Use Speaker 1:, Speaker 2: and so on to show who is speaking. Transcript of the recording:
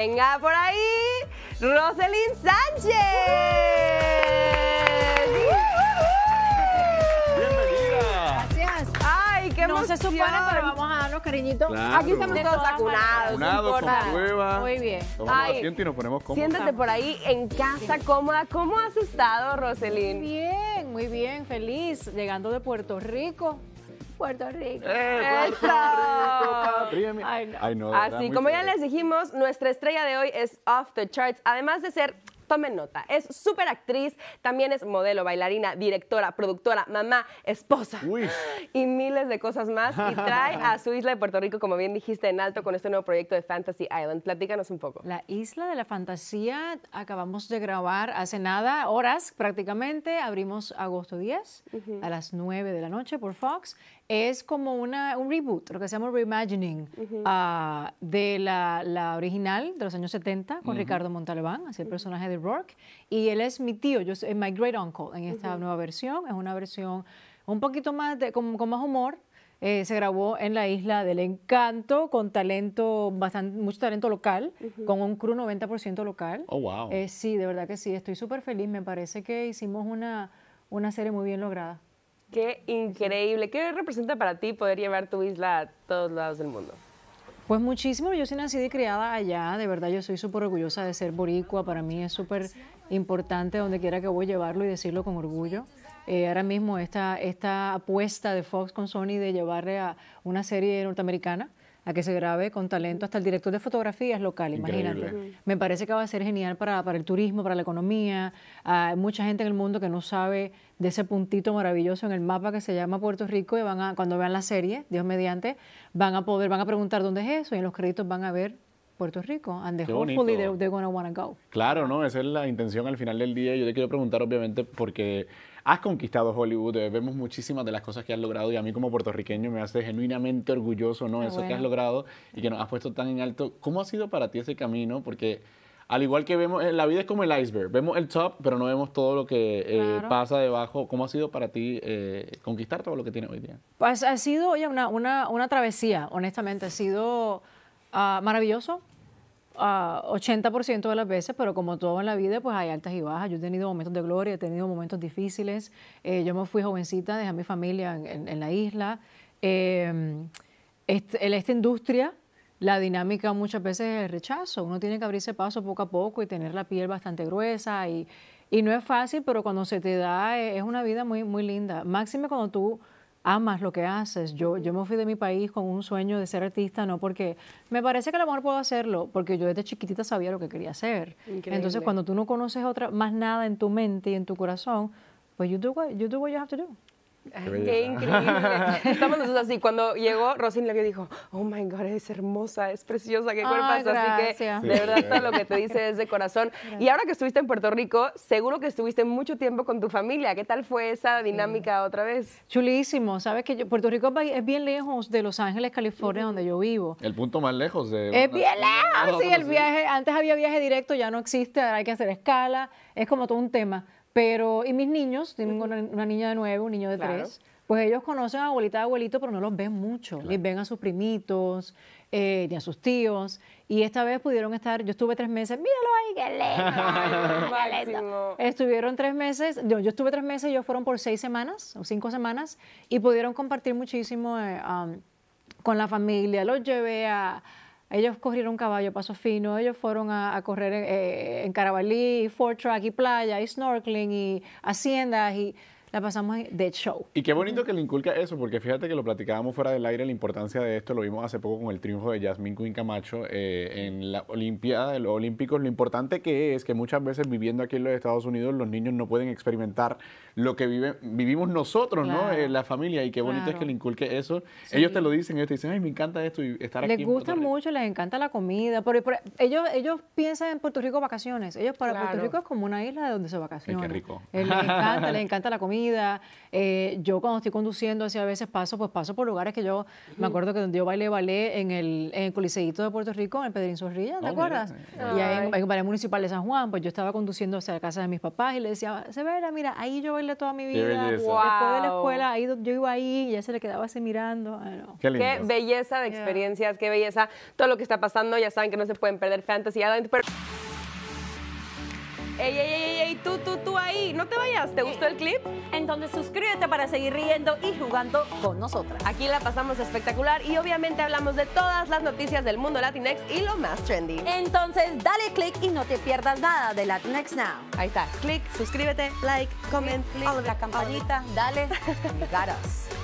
Speaker 1: Venga por ahí, Roselyn Sánchez. Bienvenida. Gracias. Ay, qué emoción. No se supone, pero vamos a dar los cariñitos. Aquí estamos todos vacunados. Vacunados, con Muy bien. Tomamos Ay, y nos
Speaker 2: ponemos cómodos. Siéntate por
Speaker 1: ahí en casa, cómoda. ¿Cómo has estado, Roselyn? Bien, muy bien, feliz. Llegando de Puerto Rico. Puerto Rico. Eh, ¡Eso! Así como ya les dijimos, nuestra estrella de hoy es Off the Charts. Además de ser tomen nota. Es súper actriz, también es modelo, bailarina, directora, productora, mamá, esposa y miles de cosas más. Y trae a su isla de Puerto Rico, como bien dijiste, en alto con este nuevo proyecto de Fantasy Island. Platícanos un poco. La isla de la fantasía acabamos de grabar hace nada, horas prácticamente. Abrimos agosto 10 a las 9 de la noche por Fox es como una, un reboot, lo que se llama reimagining ah, de la, original de los años 70 con Ricardo Montalbán, así el personaje de y él es mi tío, yo soy my great uncle en esta nueva versión. Es una versión un poquito más, de, con, más humor, eh, se grabó en la isla del encanto con talento, bastante, mucho talento local, con un crew 90% local. Oh, wow. Eh, sí, de verdad que sí, estoy súper feliz. Me parece que hicimos una, una serie muy bien lograda. Qué increíble. ¿Qué representa para ti poder llevar tu isla a todos lados del mundo? Pues muchísimo, yo soy nacida y criada allá, de verdad yo soy súper orgullosa de ser boricua, para mí es súper importante donde quiera que voy llevarlo y decirlo con orgullo. Eh, ahora mismo esta, esta apuesta de Fox con Sony de llevarle a una serie norteamericana, a que se grabe con talento hasta el director de fotografía es local, imagínate. Me parece que va a ser genial para, para el turismo, para la economía. Hay mucha gente en el mundo que no sabe de ese puntito maravilloso en el mapa que se llama Puerto Rico y van a, cuando vean la serie, Dios mediante, van a poder, van a preguntar dónde es eso y en los créditos van a ver Puerto Rico, and hopefully they're, going to want to go.
Speaker 2: Claro, ¿no? Esa es la intención al final del día. Yo te quiero preguntar, obviamente, porque has conquistado Hollywood, eh, vemos muchísimas de las cosas que has logrado y a mí como puertorriqueño me hace genuinamente orgulloso, ¿no? Eso que has logrado y que nos has puesto tan en alto. ¿Cómo ha sido para ti ese camino? Porque al igual que vemos, eh, la vida es como el iceberg, vemos el top, pero no vemos todo lo que eh, pasa debajo. ¿Cómo ha sido para ti conquistar todo lo que tiene hoy día?
Speaker 1: Pues ha sido oye, una, una travesía, honestamente. Ha sido Ah, maravilloso. 80% ah, de las veces, pero como todo en la vida, pues hay altas y bajas. Yo he tenido momentos de gloria, he tenido momentos difíciles. Eh, yo me fui jovencita, dejé a mi familia en, la isla. Em, este, en esta industria, la dinámica muchas veces es el rechazo. Uno tiene que abrirse paso poco a poco y tener la piel bastante gruesa y, y no es fácil, pero cuando se te da eh, es una vida muy, muy linda. Máxime cuando tú amas lo que haces. Yo, yo me fui de mi país con un sueño de ser artista, no porque me parece que a lo mejor puedo hacerlo, porque yo desde chiquitita sabía lo que quería hacer. Entonces, cuando tú no conoces otra, más nada en tu mente y en tu corazón, pues you do what you, do what you have to do. Qué, increíble. Estamos nosotros así. Cuando llegó, Rosin le dijo, oh my God, es hermosa, es preciosa, qué ah, cuerpo. así que de verdad todo lo que te dice es de corazón. Y ahora que estuviste en Puerto Rico, seguro que estuviste mucho tiempo con tu familia. ¿Qué tal fue esa dinámica otra vez? Chulísimo. Sabes que Puerto Rico es bien lejos de Los Ángeles, California, donde yo vivo.
Speaker 2: El punto más lejos de... Es bien lejos, ah, sí, el viaje.
Speaker 1: Antes había viaje directo, ya no existe, ahora hay que hacer escala. Es como todo un tema pero, y mis niños, tengo una, niña de nueve, un niño de tres, pues ellos conocen a abuelita y abuelito, pero no los ven mucho. y Les ven a sus primitos, eh, ni a sus tíos. Y esta vez pudieron estar, yo estuve tres meses, míralo ahí, qué lindo. Estuvieron tres meses, yo, estuve tres meses, ellos fueron por seis semanas o cinco semanas y pudieron compartir muchísimo eh, con la familia. Los llevé a ellos corrieron caballo, paso fino, ellos fueron a, correr eh, en Carabalí, y Fort Track y playa, y snorkeling, y haciendas, y la pasamos de show.
Speaker 2: Y qué bonito que le inculca eso, porque fíjate que lo platicábamos fuera del aire, la importancia de esto, lo vimos hace poco con el triunfo de Jasmine Quinn Camacho eh, en la Olimpiada, de los Olímpicos, lo importante que es que muchas veces viviendo aquí en los Estados Unidos los niños no pueden experimentar lo que vive, vivimos nosotros, ¿no? Eh, la familia, y qué bonito es que le inculque eso. Ellos te lo dicen, ellos te dicen, ay, me encanta esto y estar aquí. Les gusta
Speaker 1: mucho, les encanta la comida, pero, ellos, ellos piensan en Puerto Rico vacaciones, ellos para Puerto Rico es como una isla de donde se vacaciona. rico. Eh, les encanta, les encanta la comida eh, yo cuando estoy conduciendo, así a veces paso, pues paso por lugares que yo, me acuerdo que donde yo bailé ballet en el, en Coliseíto de Puerto Rico, en el Pedrín Zorrilla, ¿te acuerdas? Y ahí en, el Ballet Municipal de San Juan, pues yo estaba conduciendo hacia la casa de mis papás y le decía, Severa, mira, ahí yo bailé toda mi vida. Después de la escuela, ahí yo iba ahí y ya se le quedaba así mirando. Qué, belleza de experiencias, qué belleza. Todo lo que está pasando, ya saben que no se pueden perder Fantasy Ey, ey, ey, ey, no te vayas. ¿Te gustó el clip? Entonces suscríbete para seguir riendo y jugando con nosotras. Aquí la pasamos espectacular y obviamente hablamos de todas las noticias del mundo Latinex y lo más trendy. Entonces dale click y no te pierdas nada de Latinx Now. Ahí está. Click, suscríbete, like, comment, click, la campanita, dale,